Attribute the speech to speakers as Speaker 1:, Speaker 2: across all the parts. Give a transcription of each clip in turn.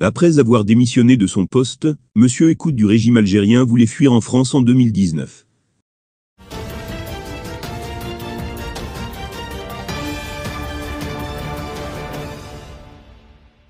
Speaker 1: Après avoir démissionné de son poste, Monsieur Écoute du régime algérien voulait fuir en France en 2019.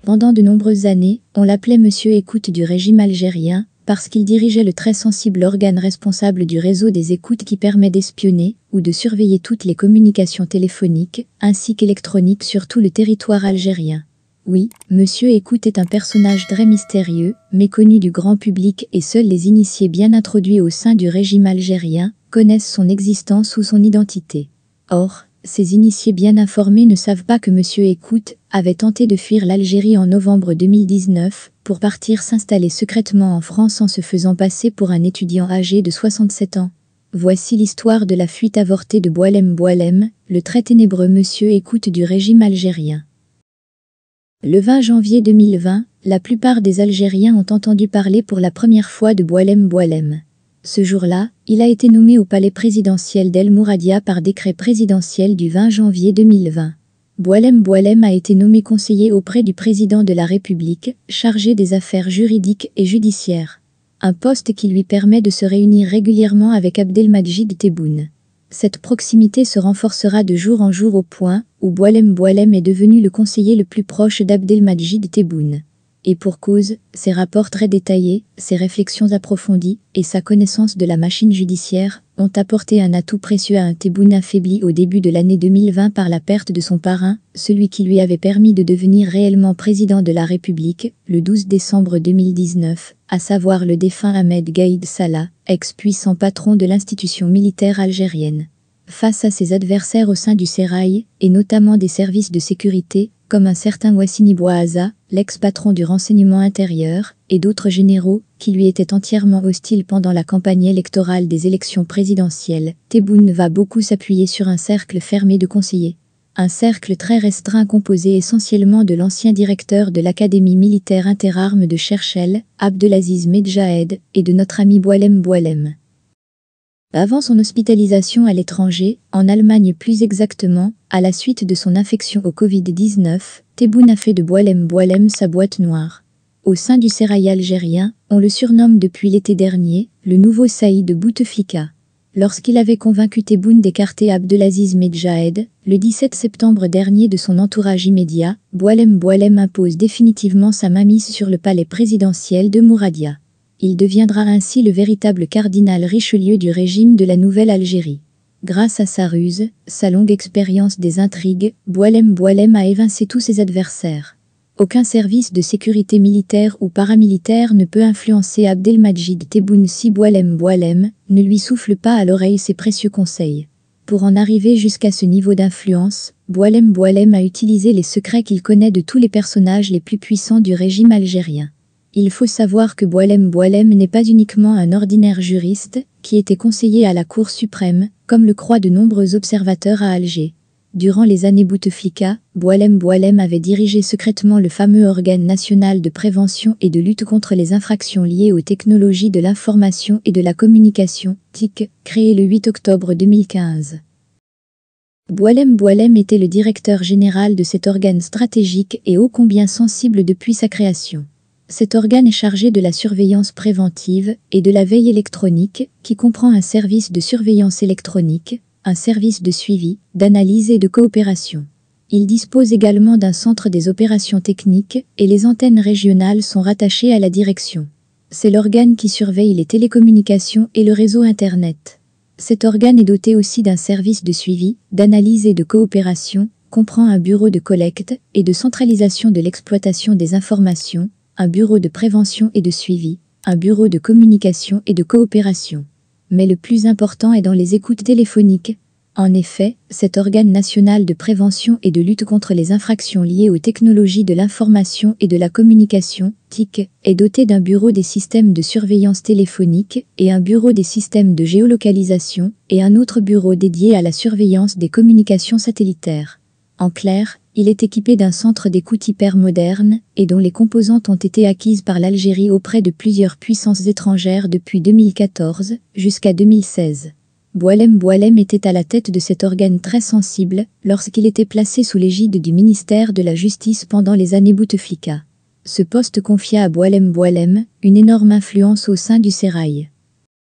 Speaker 1: Pendant de nombreuses années, on l'appelait Monsieur Écoute du régime algérien, parce qu'il dirigeait le très sensible organe responsable du réseau des écoutes qui permet d'espionner ou de surveiller toutes les communications téléphoniques ainsi qu'électroniques sur tout le territoire algérien. Oui, Monsieur Écoute est un personnage très mystérieux, méconnu du grand public et seuls les initiés bien introduits au sein du régime algérien connaissent son existence ou son identité. Or, ces initiés bien informés ne savent pas que Monsieur Écoute avait tenté de fuir l'Algérie en novembre 2019 pour partir s'installer secrètement en France en se faisant passer pour un étudiant âgé de 67 ans. Voici l'histoire de la fuite avortée de Boilem Boilem, le très ténébreux monsieur écoute du régime algérien. Le 20 janvier 2020, la plupart des Algériens ont entendu parler pour la première fois de Boalem Boalem. Ce jour-là, il a été nommé au palais présidentiel d'El Mouradia par décret présidentiel du 20 janvier 2020. Boalem Boalem a été nommé conseiller auprès du président de la République, chargé des affaires juridiques et judiciaires. Un poste qui lui permet de se réunir régulièrement avec Abdelmajid Tebboune. Cette proximité se renforcera de jour en jour au point où Boilem Boilem est devenu le conseiller le plus proche d'Abdelmadjid Tebboune. Et pour cause, ses rapports très détaillés, ses réflexions approfondies et sa connaissance de la machine judiciaire ont apporté un atout précieux à un Tebboune affaibli au début de l'année 2020 par la perte de son parrain, celui qui lui avait permis de devenir réellement président de la République le 12 décembre 2019, à savoir le défunt Ahmed Gaïd Salah, ex-puissant patron de l'institution militaire algérienne. Face à ses adversaires au sein du Sérail, et notamment des services de sécurité, comme un certain Wassini Bouaza, l'ex-patron du renseignement intérieur, et d'autres généraux, qui lui étaient entièrement hostiles pendant la campagne électorale des élections présidentielles, Tebboune va beaucoup s'appuyer sur un cercle fermé de conseillers un cercle très restreint composé essentiellement de l'ancien directeur de l'Académie militaire interarmes de Cherchel, Abdelaziz Medjahed, et de notre ami Boilem Boilem. Avant son hospitalisation à l'étranger, en Allemagne plus exactement, à la suite de son infection au Covid-19, Tebboune a fait de Boilem Boilem sa boîte noire. Au sein du sérail algérien, on le surnomme depuis l'été dernier, le nouveau Saïd de Bouteflika lorsqu'il avait convaincu Tebboune d'écarter Abdelaziz Medjahed, le 17 septembre dernier de son entourage immédiat, Boalem Boalem impose définitivement sa mainmise sur le palais présidentiel de Mouradia. Il deviendra ainsi le véritable cardinal Richelieu du régime de la Nouvelle-Algérie. Grâce à sa ruse, sa longue expérience des intrigues, Boalem Boalem a évincé tous ses adversaires. Aucun service de sécurité militaire ou paramilitaire ne peut influencer Abdelmajid Tebboune si Boalem Boalem ne lui souffle pas à l'oreille ses précieux conseils. Pour en arriver jusqu'à ce niveau d'influence, Boalem Boalem a utilisé les secrets qu'il connaît de tous les personnages les plus puissants du régime algérien. Il faut savoir que Boalem Boalem n'est pas uniquement un ordinaire juriste, qui était conseiller à la Cour suprême, comme le croient de nombreux observateurs à Alger. Durant les années Bouteflika, Boalem Boalem avait dirigé secrètement le fameux organe national de prévention et de lutte contre les infractions liées aux technologies de l'information et de la communication, TIC, créé le 8 octobre 2015. Boilem Boilem était le directeur général de cet organe stratégique et ô combien sensible depuis sa création. Cet organe est chargé de la surveillance préventive et de la veille électronique, qui comprend un service de surveillance électronique, un service de suivi, d'analyse et de coopération. Il dispose également d'un centre des opérations techniques et les antennes régionales sont rattachées à la direction. C'est l'organe qui surveille les télécommunications et le réseau Internet. Cet organe est doté aussi d'un service de suivi, d'analyse et de coopération, comprend un bureau de collecte et de centralisation de l'exploitation des informations, un bureau de prévention et de suivi, un bureau de communication et de coopération mais le plus important est dans les écoutes téléphoniques. En effet, cet organe national de prévention et de lutte contre les infractions liées aux technologies de l'information et de la communication, TIC, est doté d'un bureau des systèmes de surveillance téléphonique et un bureau des systèmes de géolocalisation et un autre bureau dédié à la surveillance des communications satellitaires. En clair, il est équipé d'un centre d'écoute hyper moderne et dont les composantes ont été acquises par l'Algérie auprès de plusieurs puissances étrangères depuis 2014 jusqu'à 2016. Boalem Boalem était à la tête de cet organe très sensible lorsqu'il était placé sous l'égide du ministère de la Justice pendant les années Bouteflika. Ce poste confia à Boalem Boalem une énorme influence au sein du Sérail.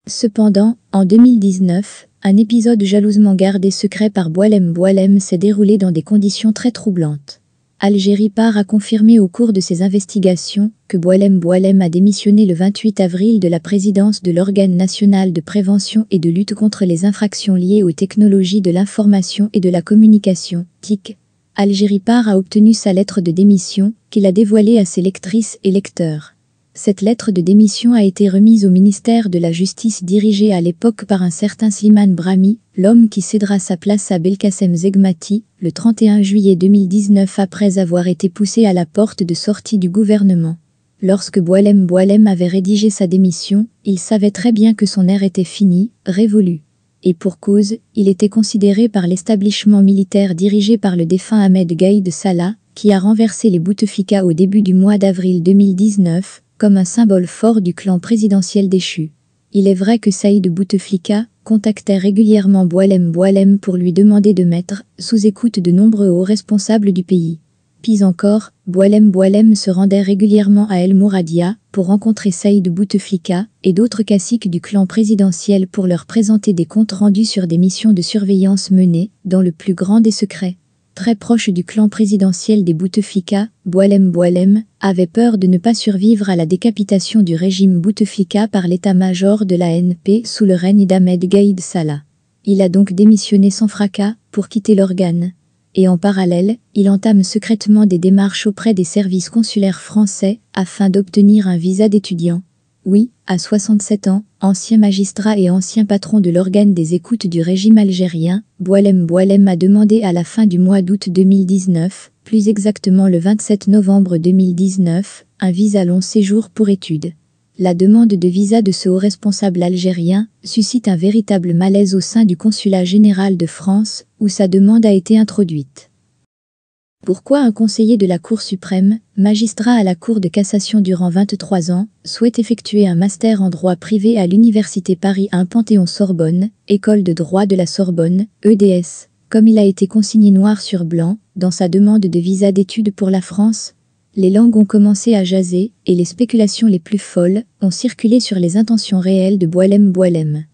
Speaker 1: Cependant, en 2019, un épisode jalousement gardé secret par Boilem Boilem s'est déroulé dans des conditions très troublantes. Algérie Par a confirmé au cours de ses investigations que Boilem Boilem a démissionné le 28 avril de la présidence de l'organe national de prévention et de lutte contre les infractions liées aux technologies de l'information et de la communication, TIC. Algérie Par a obtenu sa lettre de démission qu'il a dévoilée à ses lectrices et lecteurs. Cette lettre de démission a été remise au ministère de la Justice dirigé à l'époque par un certain Slimane Brahmi, l'homme qui cédera sa place à Belkacem Zegmati, le 31 juillet 2019 après avoir été poussé à la porte de sortie du gouvernement. Lorsque Boilem Boilem avait rédigé sa démission, il savait très bien que son ère était finie, révolue. Et pour cause, il était considéré par l'establishment militaire dirigé par le défunt Ahmed Gaïd Salah, qui a renversé les Bouteflika au début du mois d'avril 2019, comme un symbole fort du clan présidentiel déchu. Il est vrai que Saïd Bouteflika contactait régulièrement Boalem Boalem pour lui demander de mettre sous écoute de nombreux hauts responsables du pays. Pis encore, Boalem Boalem se rendait régulièrement à El Mouradia pour rencontrer Saïd Bouteflika et d'autres caciques du clan présidentiel pour leur présenter des comptes rendus sur des missions de surveillance menées dans le plus grand des secrets très proche du clan présidentiel des Bouteflika, Boalem Boalem avait peur de ne pas survivre à la décapitation du régime Bouteflika par l'état-major de la NP sous le règne d'Ahmed Gaïd Salah. Il a donc démissionné sans fracas pour quitter l'organe. Et en parallèle, il entame secrètement des démarches auprès des services consulaires français afin d'obtenir un visa d'étudiant oui, à 67 ans, ancien magistrat et ancien patron de l'organe des écoutes du régime algérien, Boilem Boilem a demandé à la fin du mois d'août 2019, plus exactement le 27 novembre 2019, un visa long séjour pour études. La demande de visa de ce haut responsable algérien suscite un véritable malaise au sein du consulat général de France, où sa demande a été introduite. Pourquoi un conseiller de la Cour suprême, magistrat à la Cour de cassation durant 23 ans, souhaite effectuer un master en droit privé à l'Université Paris 1 Panthéon-Sorbonne, École de droit de la Sorbonne, EDS, comme il a été consigné noir sur blanc dans sa demande de visa d'études pour la France les langues ont commencé à jaser et les spéculations les plus folles ont circulé sur les intentions réelles de Boilem Boilem.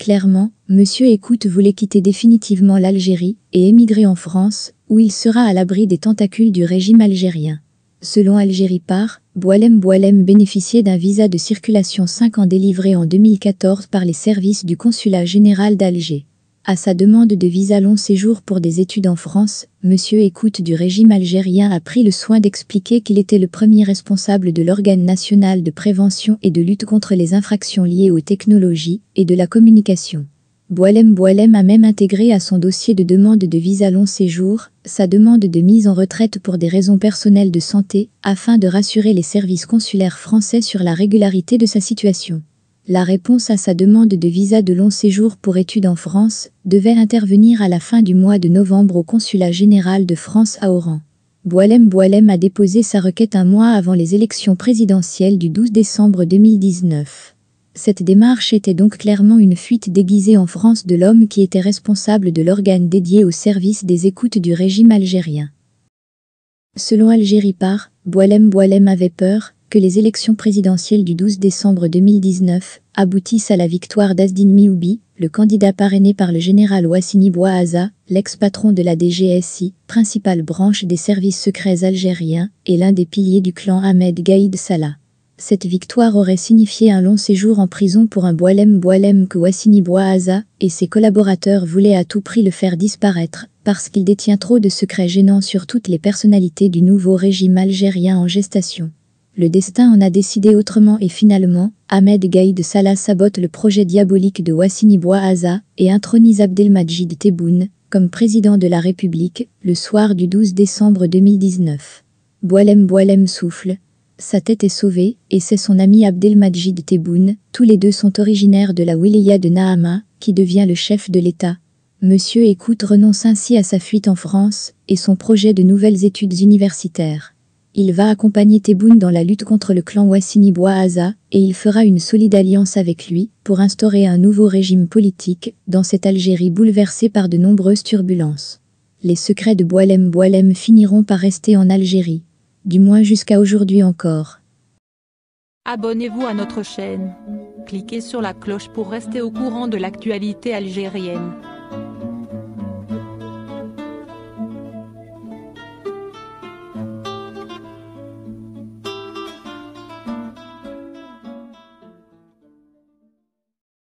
Speaker 1: Clairement, Monsieur Écoute voulait quitter définitivement l'Algérie et émigrer en France, où il sera à l'abri des tentacules du régime algérien. Selon Algérie Par, Boalem Boilem bénéficiait d'un visa de circulation 5 ans délivré en 2014 par les services du Consulat général d'Alger. À sa demande de visa long séjour pour des études en France, Monsieur Écoute du régime algérien a pris le soin d'expliquer qu'il était le premier responsable de l'organe national de prévention et de lutte contre les infractions liées aux technologies et de la communication. Boilem Boilem a même intégré à son dossier de demande de visa long séjour sa demande de mise en retraite pour des raisons personnelles de santé afin de rassurer les services consulaires français sur la régularité de sa situation la réponse à sa demande de visa de long séjour pour études en France devait intervenir à la fin du mois de novembre au consulat général de France à Oran. Boilem Boilem a déposé sa requête un mois avant les élections présidentielles du 12 décembre 2019. Cette démarche était donc clairement une fuite déguisée en France de l'homme qui était responsable de l'organe dédié au service des écoutes du régime algérien. Selon Algérie Par, Boilem Boilem avait peur que les élections présidentielles du 12 décembre 2019 aboutissent à la victoire d'Asdin Mioubi, le candidat parrainé par le général Wassini Bouahaza, l'ex-patron de la DGSI, principale branche des services secrets algériens, et l'un des piliers du clan Ahmed Gaïd Salah. Cette victoire aurait signifié un long séjour en prison pour un Boilem Boilem que Wassini Bouahaza et ses collaborateurs voulaient à tout prix le faire disparaître, parce qu'il détient trop de secrets gênants sur toutes les personnalités du nouveau régime algérien en gestation le destin en a décidé autrement et finalement, Ahmed Gaïd Salah sabote le projet diabolique de Wassini Bouahaza et intronise Abdelmajid Tebboune comme président de la République le soir du 12 décembre 2019. Boilem Boilem souffle, sa tête est sauvée et c'est son ami Abdelmajid Tebboune, tous les deux sont originaires de la wilaya de Nahama, qui devient le chef de l'État. Monsieur Écoute renonce ainsi à sa fuite en France et son projet de nouvelles études universitaires. Il va accompagner Tebboune dans la lutte contre le clan Wassini Bouaza et il fera une solide alliance avec lui pour instaurer un nouveau régime politique dans cette Algérie bouleversée par de nombreuses turbulences. Les secrets de Boalem-Boalem finiront par rester en Algérie, du moins jusqu'à aujourd'hui encore. Abonnez-vous à notre chaîne. Cliquez sur la cloche pour rester au courant de l'actualité algérienne.